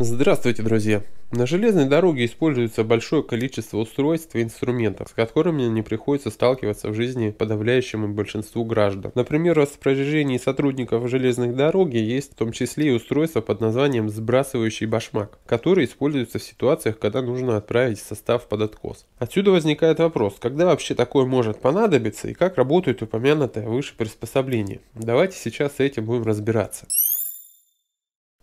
Здравствуйте, друзья! На железной дороге используется большое количество устройств и инструментов, с которыми не приходится сталкиваться в жизни подавляющему большинству граждан. Например, в распоряжении сотрудников железных дороги есть в том числе и устройство под названием «сбрасывающий башмак», которое используется в ситуациях, когда нужно отправить состав под откос. Отсюда возникает вопрос, когда вообще такое может понадобиться и как работает упомянутое выше приспособление. Давайте сейчас с этим будем разбираться.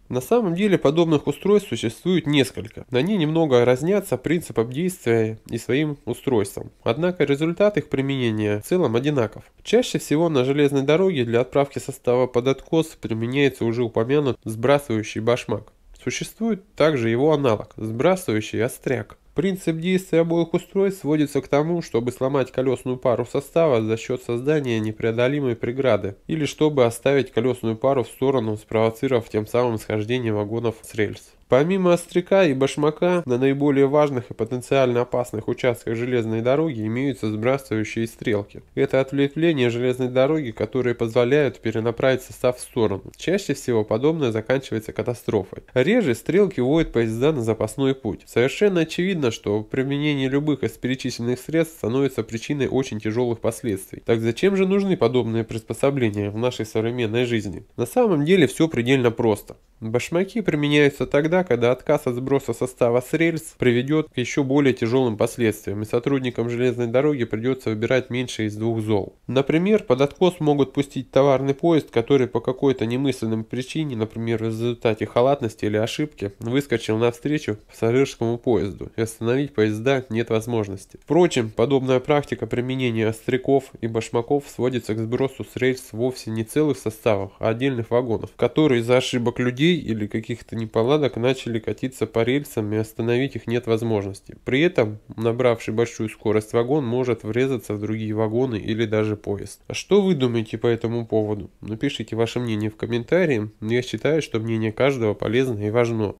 На самом деле подобных устройств существует несколько. Они немного разнятся принципом действия и своим устройством. Однако результат их применения в целом одинаков. Чаще всего на железной дороге для отправки состава под откос применяется уже упомянут сбрасывающий башмак. Существует также его аналог – сбрасывающий остряк. Принцип действия обоих устройств сводится к тому, чтобы сломать колесную пару состава за счет создания непреодолимой преграды, или чтобы оставить колесную пару в сторону, спровоцировав тем самым схождение вагонов с рельс. Помимо остряка и башмака, на наиболее важных и потенциально опасных участках железной дороги имеются сбрасывающие стрелки. Это ответвление железной дороги, которые позволяют перенаправить состав в сторону. Чаще всего подобное заканчивается катастрофой. Реже стрелки вводят поезда на запасной путь. Совершенно очевидно, что применение любых из перечисленных средств становится причиной очень тяжелых последствий. Так зачем же нужны подобные приспособления в нашей современной жизни? На самом деле все предельно просто. Башмаки применяются тогда, когда отказ от сброса состава с рельс приведет к еще более тяжелым последствиям, и сотрудникам железной дороги придется выбирать меньше из двух зол. Например, под откос могут пустить товарный поезд, который по какой-то немысленной причине, например, в результате халатности или ошибки, выскочил навстречу пассажирскому поезду, и остановить поезда нет возможности. Впрочем, подобная практика применения остряков и башмаков сводится к сбросу с рельс вовсе не целых составов, а отдельных вагонов, которые из-за ошибок людей людей или каких-то неполадок начали катиться по рельсам и остановить их нет возможности. При этом набравший большую скорость вагон может врезаться в другие вагоны или даже поезд. А что вы думаете по этому поводу? Напишите ваше мнение в комментарии. Я считаю, что мнение каждого полезно и важно.